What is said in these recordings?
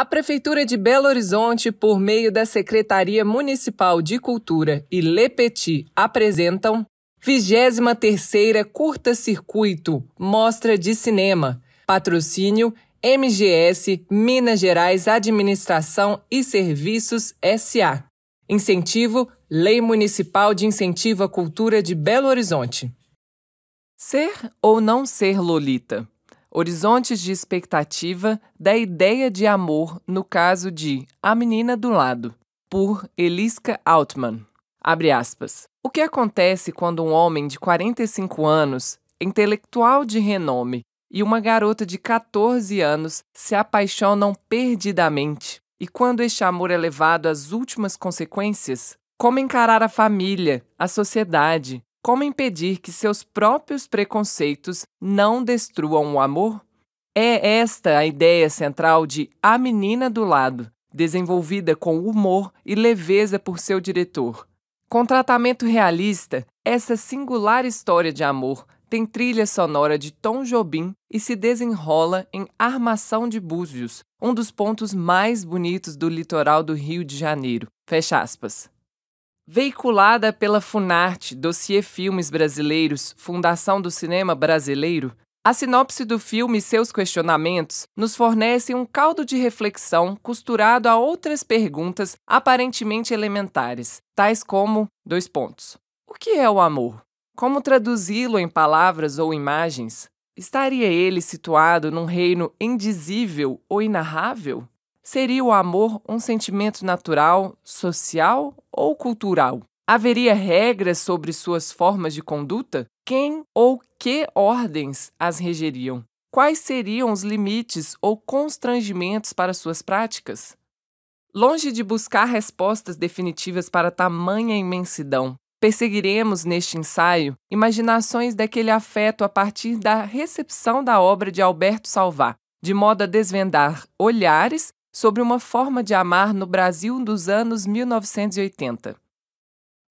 A Prefeitura de Belo Horizonte, por meio da Secretaria Municipal de Cultura e Lepeti, apresentam 23ª Curta Circuito Mostra de Cinema. Patrocínio MGS Minas Gerais Administração e Serviços SA. Incentivo Lei Municipal de Incentivo à Cultura de Belo Horizonte. Ser ou não ser Lolita? horizontes de expectativa da ideia de amor no caso de A Menina do Lado, por Eliska Altman. Abre aspas. O que acontece quando um homem de 45 anos, intelectual de renome, e uma garota de 14 anos se apaixonam perdidamente? E quando este amor é levado às últimas consequências? Como encarar a família, a sociedade, como impedir que seus próprios preconceitos não destruam o amor? É esta a ideia central de A Menina do Lado, desenvolvida com humor e leveza por seu diretor. Com tratamento realista, essa singular história de amor tem trilha sonora de Tom Jobim e se desenrola em Armação de Búzios, um dos pontos mais bonitos do litoral do Rio de Janeiro. Fecha aspas. Veiculada pela Funarte, Dossier Filmes Brasileiros, Fundação do Cinema Brasileiro, a sinopse do filme e seus questionamentos nos fornecem um caldo de reflexão costurado a outras perguntas aparentemente elementares, tais como: dois pontos. O que é o amor? Como traduzi-lo em palavras ou imagens? Estaria ele situado num reino indizível ou inarrável? Seria o amor um sentimento natural, social ou cultural? Haveria regras sobre suas formas de conduta? Quem ou que ordens as regeriam? Quais seriam os limites ou constrangimentos para suas práticas? Longe de buscar respostas definitivas para tamanha imensidão, Perseguiremos neste ensaio imaginações daquele afeto a partir da recepção da obra de Alberto Salvat, de modo a desvendar olhares sobre uma forma de amar no Brasil dos anos 1980.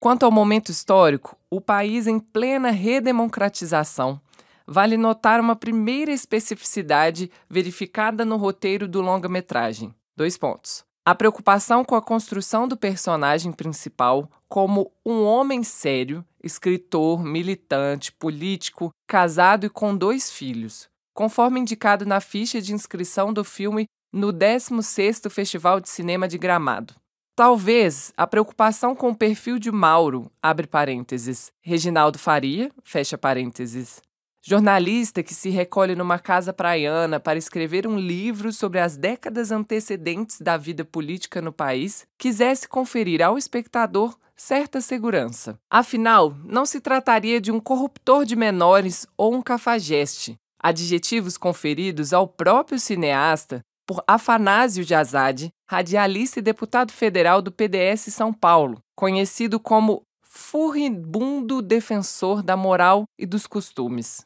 Quanto ao momento histórico, o país em plena redemocratização, vale notar uma primeira especificidade verificada no roteiro do longa-metragem. Dois pontos. A preocupação com a construção do personagem principal como um homem sério, escritor, militante, político, casado e com dois filhos, conforme indicado na ficha de inscrição do filme no 16º Festival de Cinema de Gramado. Talvez a preocupação com o perfil de Mauro, abre parênteses, Reginaldo Faria, fecha parênteses, jornalista que se recolhe numa casa praiana para escrever um livro sobre as décadas antecedentes da vida política no país, quisesse conferir ao espectador certa segurança. Afinal, não se trataria de um corruptor de menores ou um cafajeste, adjetivos conferidos ao próprio cineasta por Afanásio de Azade, radialista e deputado federal do PDS São Paulo, conhecido como furribundo defensor da moral e dos costumes.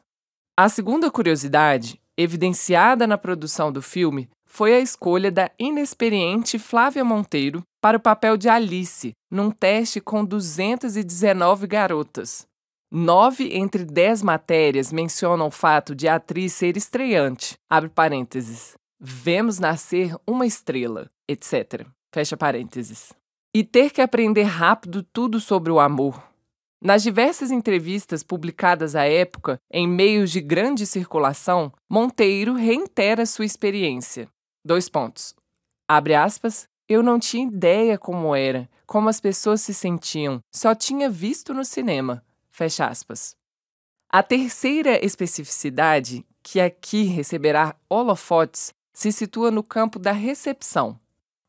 A segunda curiosidade, evidenciada na produção do filme, foi a escolha da inexperiente Flávia Monteiro para o papel de Alice, num teste com 219 garotas. Nove entre dez matérias mencionam o fato de a atriz ser estreante, abre parênteses vemos nascer uma estrela, etc. Fecha parênteses. E ter que aprender rápido tudo sobre o amor. Nas diversas entrevistas publicadas à época, em meios de grande circulação, Monteiro reitera sua experiência. Dois pontos. Abre aspas. Eu não tinha ideia como era, como as pessoas se sentiam, só tinha visto no cinema. Fecha aspas. A terceira especificidade, que aqui receberá holofotes, se situa no campo da recepção.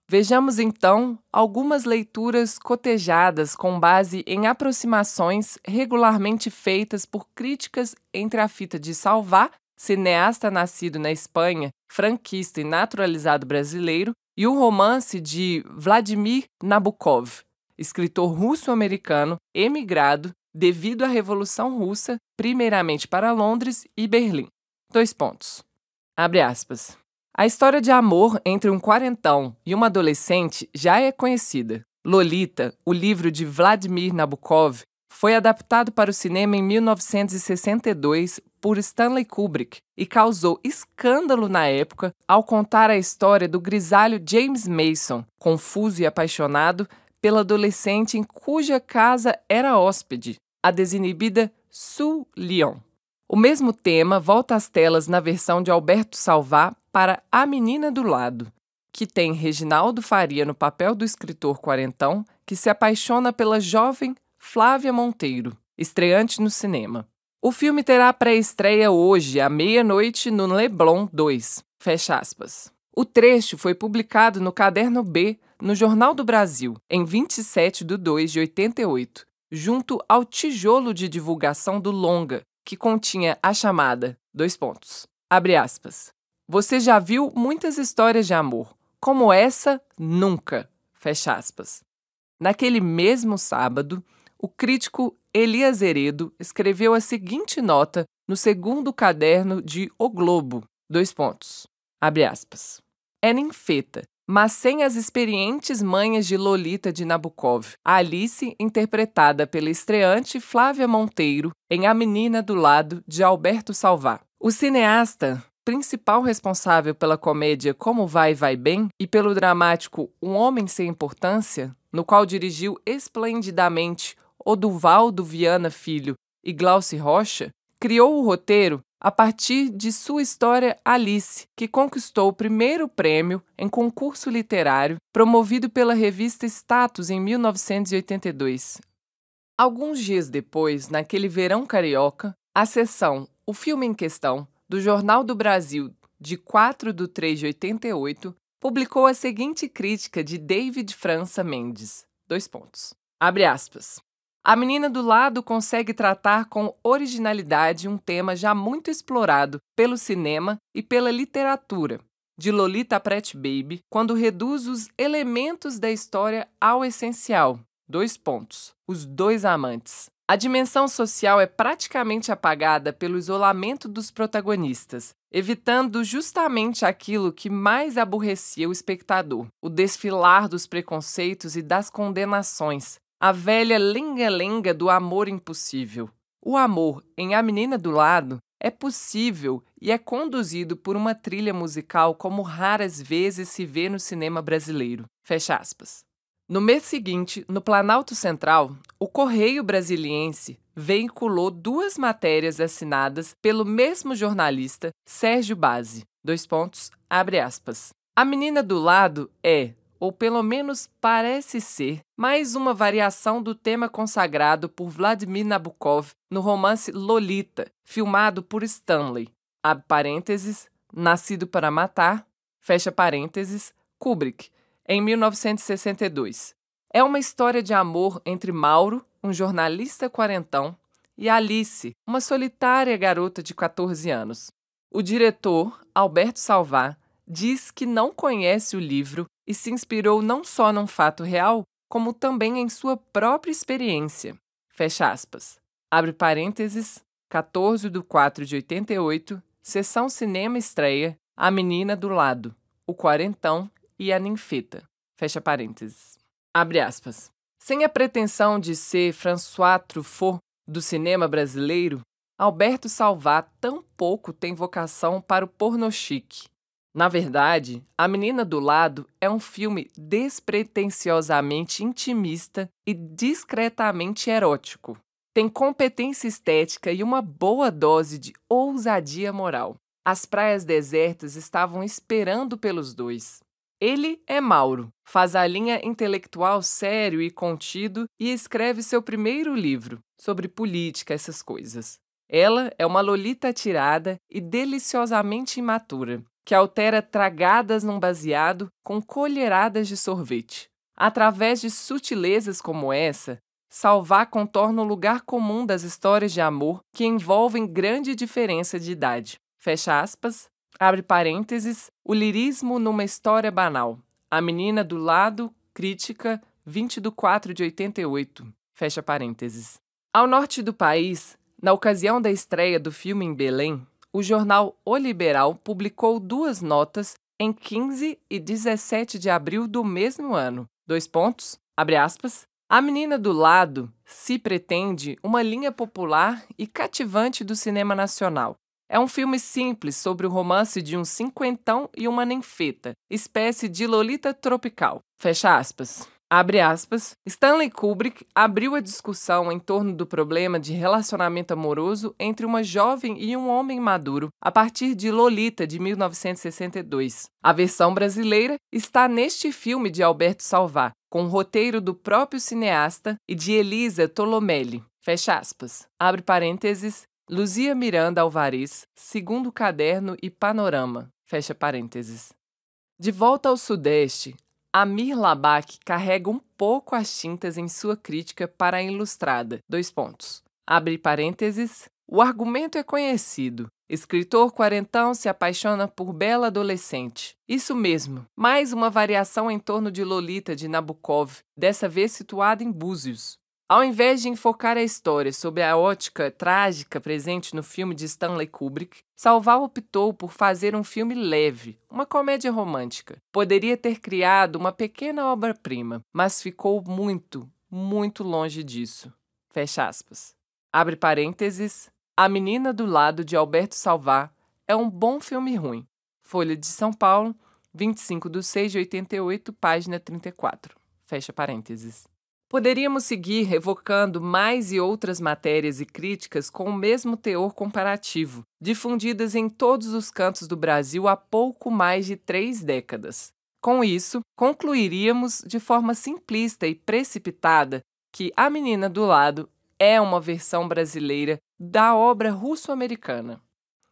Vejamos então algumas leituras cotejadas com base em aproximações regularmente feitas por críticas entre a fita de Salvá, cineasta nascido na Espanha, franquista e naturalizado brasileiro, e o romance de Vladimir Nabokov, escritor russo-americano emigrado devido à Revolução Russa, primeiramente para Londres e Berlim. Dois pontos. Abre aspas. A história de amor entre um quarentão e uma adolescente já é conhecida. Lolita, o livro de Vladimir Nabokov, foi adaptado para o cinema em 1962 por Stanley Kubrick e causou escândalo na época ao contar a história do grisalho James Mason, confuso e apaixonado pela adolescente em cuja casa era hóspede, a desinibida Sue Lyon. O mesmo tema volta às telas na versão de Alberto Salvat para A Menina do Lado, que tem Reginaldo Faria no papel do escritor quarentão que se apaixona pela jovem Flávia Monteiro, estreante no cinema. O filme terá pré-estreia hoje, à meia-noite, no Leblon 2. Fecha aspas. O trecho foi publicado no Caderno B, no Jornal do Brasil, em 27 de 2 de 88, junto ao tijolo de divulgação do Longa, que continha a chamada, dois pontos, abre aspas, você já viu muitas histórias de amor, como essa nunca. Fecha aspas. Naquele mesmo sábado, o crítico Elias Heredo escreveu a seguinte nota no segundo caderno de O Globo, dois pontos. Abre aspas. É ninfeta, mas sem as experientes manhas de Lolita de Nabokov, a Alice, interpretada pela estreante Flávia Monteiro em A Menina do Lado, de Alberto Salvá. O cineasta principal responsável pela comédia Como Vai, Vai Bem e pelo dramático Um Homem Sem Importância, no qual dirigiu esplendidamente Oduvaldo Viana Filho e Glauci Rocha, criou o roteiro a partir de sua história Alice, que conquistou o primeiro prêmio em concurso literário promovido pela revista Status em 1982. Alguns dias depois, naquele verão carioca, a sessão O Filme em Questão do Jornal do Brasil, de 4 de 3 de 88, publicou a seguinte crítica de David França Mendes. Dois pontos. Abre aspas. A menina do lado consegue tratar com originalidade um tema já muito explorado pelo cinema e pela literatura, de Lolita Pret Baby, quando reduz os elementos da história ao essencial. Dois pontos. Os dois amantes. A dimensão social é praticamente apagada pelo isolamento dos protagonistas, evitando justamente aquilo que mais aborrecia o espectador: o desfilar dos preconceitos e das condenações, a velha lenga-lenga do amor impossível. O amor em A Menina do Lado é possível e é conduzido por uma trilha musical como raras vezes se vê no cinema brasileiro. Fecha aspas. No mês seguinte, no Planalto Central, o Correio Brasiliense veiculou duas matérias assinadas pelo mesmo jornalista, Sérgio Base. Dois pontos, abre aspas. A menina do lado é, ou pelo menos parece ser, mais uma variação do tema consagrado por Vladimir Nabokov no romance Lolita, filmado por Stanley. Abre parênteses, nascido para matar, fecha parênteses, Kubrick em 1962. É uma história de amor entre Mauro, um jornalista quarentão, e Alice, uma solitária garota de 14 anos. O diretor, Alberto Salvá, diz que não conhece o livro e se inspirou não só num fato real, como também em sua própria experiência. Fecha aspas. Abre parênteses, 14 de 4 de 88, sessão cinema estreia A Menina do Lado, o quarentão e a é ninfeta. Fecha parênteses. Abre aspas. Sem a pretensão de ser François Truffaut do cinema brasileiro, Alberto Salvat tampouco tem vocação para o porno chique. Na verdade, A Menina do Lado é um filme despretensiosamente intimista e discretamente erótico. Tem competência estética e uma boa dose de ousadia moral. As praias desertas estavam esperando pelos dois. Ele é Mauro, faz a linha intelectual sério e contido e escreve seu primeiro livro sobre política, essas coisas. Ela é uma lolita tirada e deliciosamente imatura, que altera tragadas num baseado com colheradas de sorvete. Através de sutilezas como essa, Salvar contorna o lugar comum das histórias de amor que envolvem grande diferença de idade. Fecha aspas, abre parênteses, o lirismo numa história banal. A menina do lado, crítica, 20 de 4 de 88. Fecha parênteses. Ao norte do país, na ocasião da estreia do filme em Belém, o jornal O Liberal publicou duas notas em 15 e 17 de abril do mesmo ano. Dois pontos, abre aspas. A menina do lado se pretende uma linha popular e cativante do cinema nacional. É um filme simples sobre o romance de um cinquentão e uma ninfeta, espécie de lolita tropical. Fecha aspas. Abre aspas. Stanley Kubrick abriu a discussão em torno do problema de relacionamento amoroso entre uma jovem e um homem maduro a partir de Lolita de 1962. A versão brasileira está neste filme de Alberto Salvar com o roteiro do próprio cineasta e de Elisa Tolomelli. Fecha aspas. Abre parênteses. Luzia Miranda Alvarez, segundo caderno e panorama. Fecha parênteses. De volta ao Sudeste, Amir Labak carrega um pouco as tintas em sua crítica para a Ilustrada. Dois pontos. Abre parênteses. O argumento é conhecido. Escritor quarentão se apaixona por bela adolescente. Isso mesmo, mais uma variação em torno de Lolita de Nabokov, dessa vez situada em Búzios. Ao invés de enfocar a história sob a ótica trágica presente no filme de Stanley Kubrick, Salval optou por fazer um filme leve, uma comédia romântica. Poderia ter criado uma pequena obra-prima, mas ficou muito, muito longe disso. Fecha aspas. Abre parênteses. A Menina do Lado de Alberto Salvar é um bom filme ruim. Folha de São Paulo, 25 de 6 de 88, página 34. Fecha parênteses. Poderíamos seguir revocando mais e outras matérias e críticas com o mesmo teor comparativo, difundidas em todos os cantos do Brasil há pouco mais de três décadas. Com isso, concluiríamos de forma simplista e precipitada que A Menina do Lado é uma versão brasileira da obra russo-americana.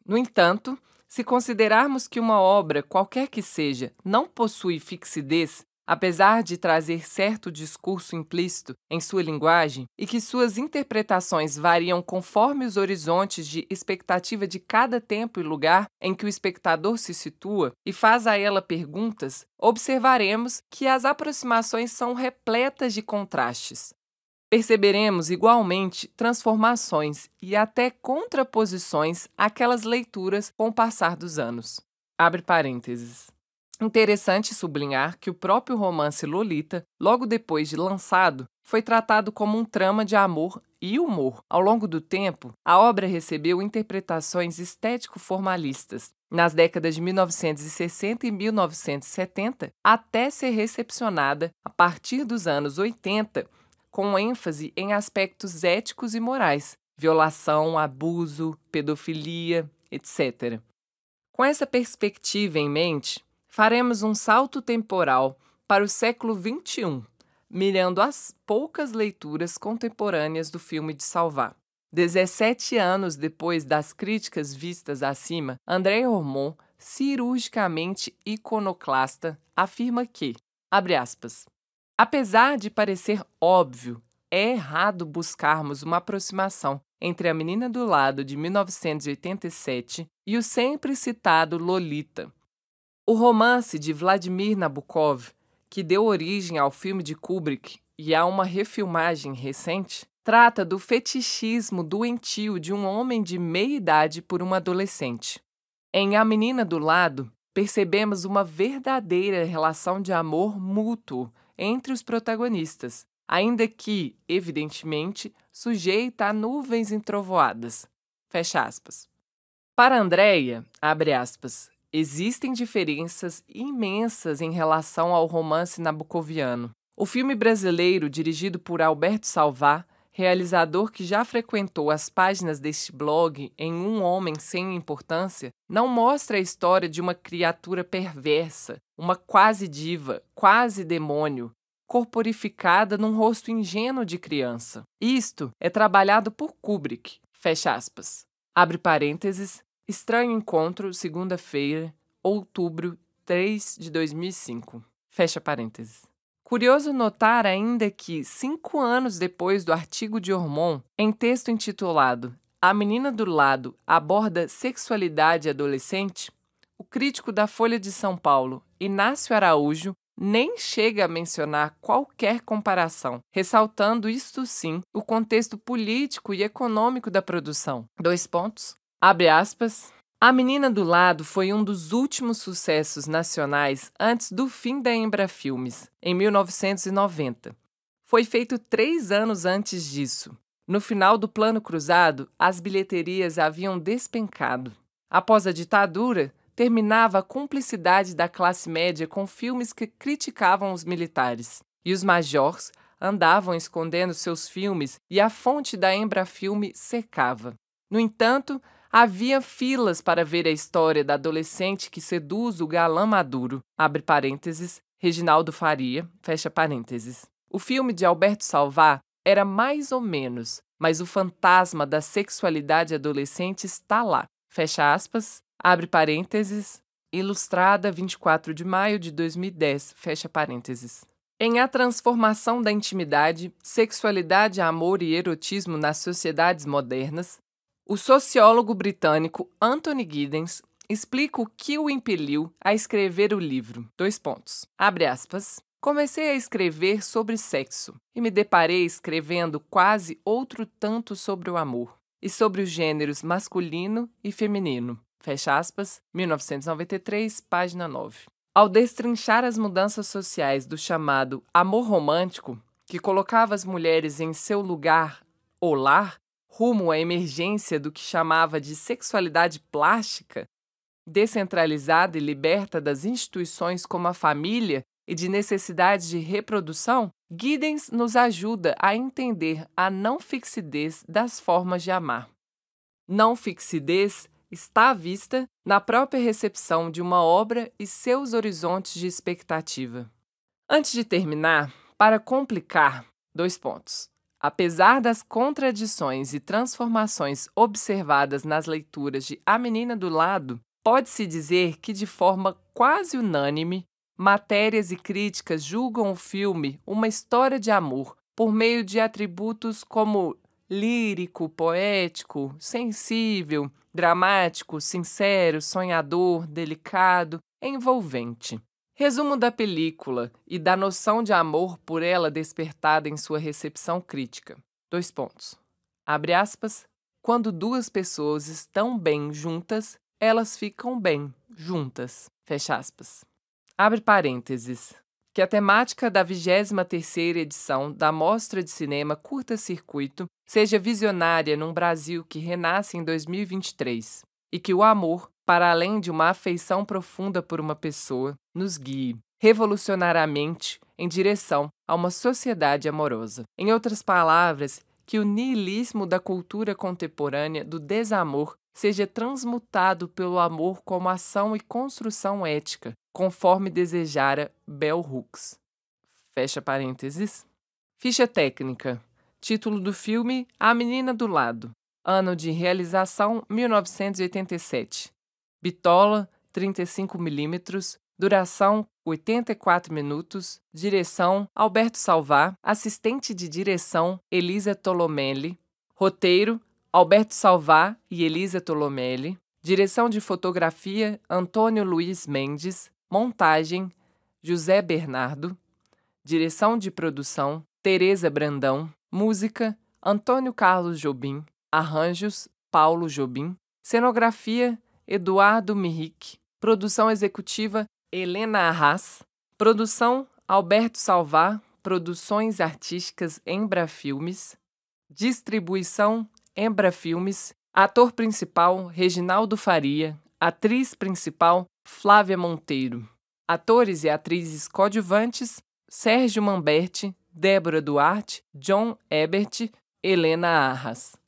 No entanto, se considerarmos que uma obra, qualquer que seja, não possui fixidez, Apesar de trazer certo discurso implícito em sua linguagem e que suas interpretações variam conforme os horizontes de expectativa de cada tempo e lugar em que o espectador se situa e faz a ela perguntas, observaremos que as aproximações são repletas de contrastes. Perceberemos igualmente transformações e até contraposições àquelas leituras com o passar dos anos. Abre parênteses. Interessante sublinhar que o próprio romance Lolita, logo depois de lançado, foi tratado como um trama de amor e humor. Ao longo do tempo, a obra recebeu interpretações estético-formalistas, nas décadas de 1960 e 1970, até ser recepcionada, a partir dos anos 80, com ênfase em aspectos éticos e morais, violação, abuso, pedofilia, etc. Com essa perspectiva em mente, faremos um salto temporal para o século XXI, mirando as poucas leituras contemporâneas do filme de Salvar. 17 anos depois das críticas vistas acima, André Hormon, cirurgicamente iconoclasta, afirma que, abre aspas, apesar de parecer óbvio, é errado buscarmos uma aproximação entre A Menina do Lado de 1987 e o sempre citado Lolita, o romance de Vladimir Nabokov, que deu origem ao filme de Kubrick e a uma refilmagem recente, trata do fetichismo doentio de um homem de meia idade por uma adolescente. Em A Menina do Lado, percebemos uma verdadeira relação de amor mútuo entre os protagonistas, ainda que, evidentemente, sujeita a nuvens entrovoadas. Fecha aspas. Para Andréia, abre aspas, Existem diferenças imensas em relação ao romance nabucoviano. O filme brasileiro, dirigido por Alberto Salvá, realizador que já frequentou as páginas deste blog em Um Homem Sem Importância, não mostra a história de uma criatura perversa, uma quase diva, quase demônio, corporificada num rosto ingênuo de criança. Isto é trabalhado por Kubrick. Fecha aspas. Abre parênteses, Estranho Encontro, segunda-feira, outubro 3 de 2005. Fecha parênteses. Curioso notar ainda que, cinco anos depois do artigo de Hormon, em texto intitulado A Menina do Lado aborda sexualidade adolescente, o crítico da Folha de São Paulo, Inácio Araújo, nem chega a mencionar qualquer comparação, ressaltando isto sim o contexto político e econômico da produção. Dois pontos. Abre aspas. A Menina do Lado foi um dos últimos sucessos nacionais antes do fim da Embra Filmes, em 1990. Foi feito três anos antes disso. No final do Plano Cruzado, as bilheterias haviam despencado. Após a ditadura, terminava a cumplicidade da classe média com filmes que criticavam os militares. E os majors andavam escondendo seus filmes e a fonte da Embra Filme secava. No entanto, Havia filas para ver a história da adolescente que seduz o galã maduro. Abre parênteses, Reginaldo Faria, fecha parênteses. O filme de Alberto Salvat era mais ou menos, mas o fantasma da sexualidade adolescente está lá. Fecha aspas, abre parênteses, Ilustrada, 24 de maio de 2010, fecha parênteses. Em A Transformação da Intimidade, Sexualidade, Amor e Erotismo nas Sociedades Modernas, o sociólogo britânico Anthony Giddens explica o que o impeliu a escrever o livro. Dois pontos. Abre aspas. Comecei a escrever sobre sexo e me deparei escrevendo quase outro tanto sobre o amor e sobre os gêneros masculino e feminino. Fecha aspas, 1993, página 9. Ao destrinchar as mudanças sociais do chamado amor romântico, que colocava as mulheres em seu lugar ou lar, rumo à emergência do que chamava de sexualidade plástica, descentralizada e liberta das instituições como a família e de necessidades de reprodução, Giddens nos ajuda a entender a não fixidez das formas de amar. Não fixidez está à vista na própria recepção de uma obra e seus horizontes de expectativa. Antes de terminar, para complicar, dois pontos. Apesar das contradições e transformações observadas nas leituras de A Menina do Lado, pode-se dizer que, de forma quase unânime, matérias e críticas julgam o filme uma história de amor por meio de atributos como lírico, poético, sensível, dramático, sincero, sonhador, delicado, envolvente. Resumo da película e da noção de amor por ela despertada em sua recepção crítica. Dois pontos. Abre aspas. Quando duas pessoas estão bem juntas, elas ficam bem juntas. Fecha aspas. Abre parênteses. Que a temática da 23 edição da Mostra de Cinema Curta Circuito seja visionária num Brasil que renasce em 2023 e que o amor para além de uma afeição profunda por uma pessoa, nos guie revolucionariamente em direção a uma sociedade amorosa. Em outras palavras, que o niilismo da cultura contemporânea do desamor seja transmutado pelo amor como ação e construção ética, conforme desejara Bell Hooks. Fecha parênteses. Ficha técnica. Título do filme A Menina do Lado. Ano de realização 1987 bitola 35mm, duração 84 minutos, direção Alberto Salvar, assistente de direção Elisa Tolomelli, roteiro Alberto Salvar e Elisa Tolomelli, direção de fotografia Antônio Luiz Mendes, montagem José Bernardo, direção de produção Tereza Brandão, música Antônio Carlos Jobim, arranjos Paulo Jobim, cenografia Eduardo Mihic, Produção executiva, Helena Arras. Produção, Alberto Salvar. Produções artísticas, Embra Filmes. Distribuição, Embra Filmes. Ator principal, Reginaldo Faria. Atriz principal, Flávia Monteiro. Atores e atrizes coadjuvantes, Sérgio Mamberti, Débora Duarte, John Ebert, Helena Arras.